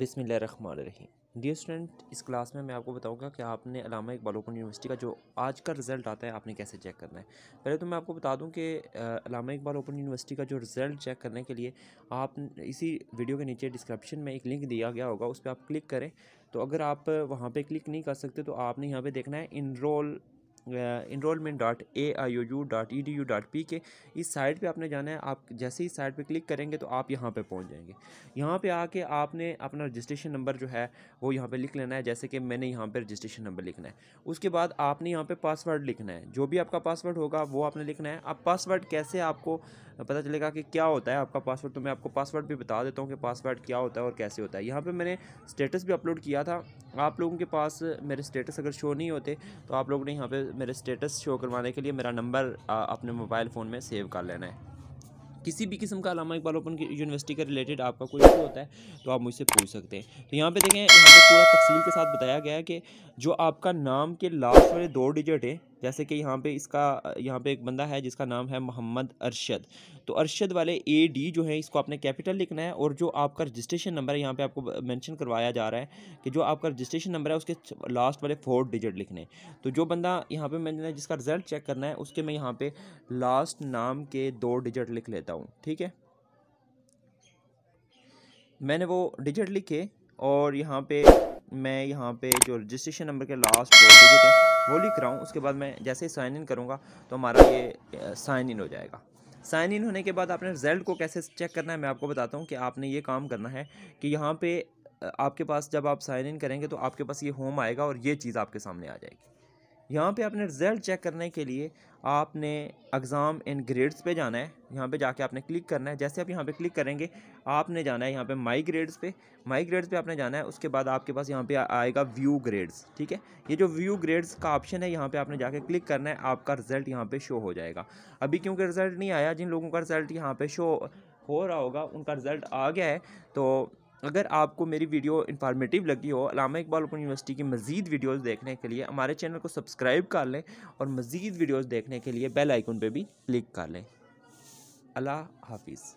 रही dear student इस class में मैं आपको बताऊंगा कि आपने अलामा इकबाल ओपन यूनिवर्सिटी का जो आज का रिज़ल्ट आता है आपने कैसे चेक करना है पहले तो मैं आपको बता दूं कि अलामा इकबाल ओपन यूनिवर्सिटी का जो रिज़ल्ट चेक करने के लिए आप इसी वीडियो के नीचे डिस्क्रिप्शन में एक लिंक दिया गया होगा उस पर आप क्लिक करें तो अगर आप वहाँ पर क्लिक नहीं कर सकते तो आपने यहाँ पर देखना है enrol enrolment dot A I O U dot E D U dot P K इस साइट पे आपने जाना है आप जैसे ही साइट पे क्लिक करेंगे तो आप यहाँ पे पहुँच जाएंगे यहाँ पे आके आपने अपना रजिस्ट्रेशन नंबर जो है वो यहाँ पे लिख लेना है जैसे कि मैंने यहाँ पे रजिस्ट्रेशन नंबर लिखना है उसके बाद आपने यहाँ पे पासवर्ड लिखना है जो भी आपका पासवर्ड होगा वो आपने लिखना है अब पासवर्ड कैसे आपको पता चलेगा कि क्या होता है आपका पासवर्ड तो मैं आपको पासवर्ड भी बता देता हूँ कि पासवर्ड क्या होता है और कैसे होता है यहाँ पर मैंने स्टेटस भी अपलोड किया था आप लोगों के पास मेरे स्टेटस अगर शो नहीं होते तो आप लोग ने यहाँ पर मेरे स्टेटस शो करवाने के लिए मेरा नंबर अपने मोबाइल फ़ोन में सेव कर लेना है किसी भी किस्म का अलामा इकबाल ओपन यूनिवर्सिटी का रिलेटेड आपका कोई भी होता है तो आप मुझसे पूछ सकते हैं तो यहाँ पे देखें यहाँ पे पूरा तफसील के साथ बताया गया है कि जो आपका नाम के लास्ट वाले दो डिजिट है जैसे कि यहाँ पे इसका यहाँ पे एक बंदा है जिसका नाम है मोहम्मद अरशद तो अरशद वाले ए डी जो है इसको आपने कैपिटल लिखना है और जो आपका रजिस्ट्रेशन नंबर है यहाँ पे आपको मेंशन करवाया जा रहा है कि जो आपका रजिस्ट्रेशन नंबर है उसके लास्ट वाले फोर डिजिट लिखने तो जो बंदा यहाँ पर मैंने जिसका रिजल्ट चेक करना है उसके मैं यहाँ पर लास्ट नाम के दो डिजिट लिख लेता हूँ ठीक है मैंने वो डिजिट लिखे और यहाँ पर मैं यहाँ पे जो रजिस्ट्रेशन नंबर के लास्ट फोर डिजिट है वो लिख रहा हूँ उसके बाद मैं जैसे ही साइन इन करूँगा तो हमारा ये साइन इन हो जाएगा साइन इन होने के बाद आपने रिज़ल्ट को कैसे चेक करना है मैं आपको बताता हूँ कि आपने ये काम करना है कि यहाँ पर आपके पास जब आप साइन इन करेंगे तो आपके पास ये होम आएगा और ये चीज़ आपके सामने आ जाएगी यहाँ पे आपने रिज़ल्ट चेक करने के लिए आपने एग्ज़ाम इन ग्रेड्स पे जाना है यहाँ पे जाके आपने क्लिक करना है जैसे आप यहाँ पे क्लिक करेंगे आपने जाना है यहाँ पे माई ग्रेड्स पे माई ग्रेड्स पे आपने जाना है उसके बाद आपके पास यहाँ पे आएगा व्यू ग्रेड्स ठीक है ये जो व्यू ग्रेड्स का ऑप्शन है यहाँ पे आपने जाके क्लिक करना है आपका रिज़ल्ट यहाँ पर शो हो जाएगा अभी क्योंकि रिज़ल्ट नहीं आया जिन लोगों का रिज़ल्ट यहाँ पर शो हो रहा होगा उनका रिज़ल्ट आ गया है तो अगर आपको मेरी वीडियो इंफॉर्मेटिव लगी हो अलामा इकबाल ओपन यूनिवर्सिटी की मज़ीद वीडियोस देखने के लिए हमारे चैनल को सब्सक्राइब कर लें और मज़ीद वीडियोस देखने के लिए बेल आइकन पे भी क्लिक कर लें अल्लाह हाफिज़